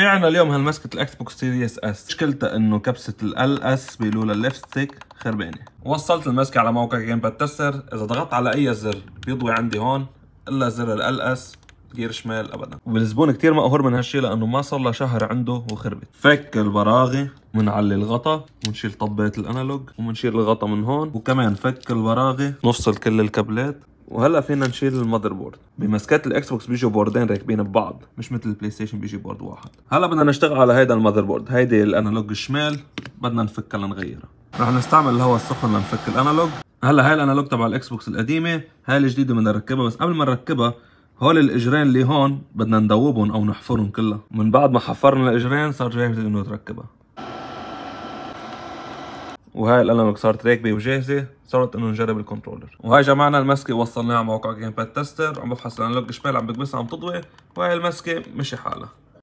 بيعنا اليوم هالمسكة الاكس بوكس سيريس اس مشكلتها انه كبسة ال اس بيقولوا لها خربانة وصلت المسكة على موقع جيم باتسر اذا ضغطت على اي زر بيضوي عندي هون الا زر ال اس جير شمال ابدا والزبون كتير مقهور من هالشي لانه ما صار له شهر عنده وخربت فك البراغي منعلي الغطا ومنشيل طبات الانالوج ومنشيل الغطا من هون وكمان فك البراغي نفصل كل الكابلات وهلا فينا نشيل المذر بورد بمسكات الاكس بوكس بيجوا بوردين راكبين ببعض مش مثل البلاي ستيشن بيجي بورد واحد هلا بدنا نشتغل على هيدا المذر بورد هيدي الانالوج الشمال بدنا نفكها لنغيرها رح نستعمل الهواء السخن لنفك الانالوج هلا هاي الانالوج تبع الاكس بوكس القديمه هاي الجديده بدنا نركبها بس قبل ما نركبها هول الاجرين اللي هون بدنا ندوبهم او نحفرهم كلها من بعد ما حفرنا الاجرين صار جاهز انه تركبها وهاي الانالوج صارت راكبه وجاهزه صارت انه نجرب الكنترولر وهاي جمعنا المسكه ووصلناها على موقع جيم باد تستر عم بفحص الانالوج شمال عم بكبسها عم تضوي وهاي المسكه مشي حالها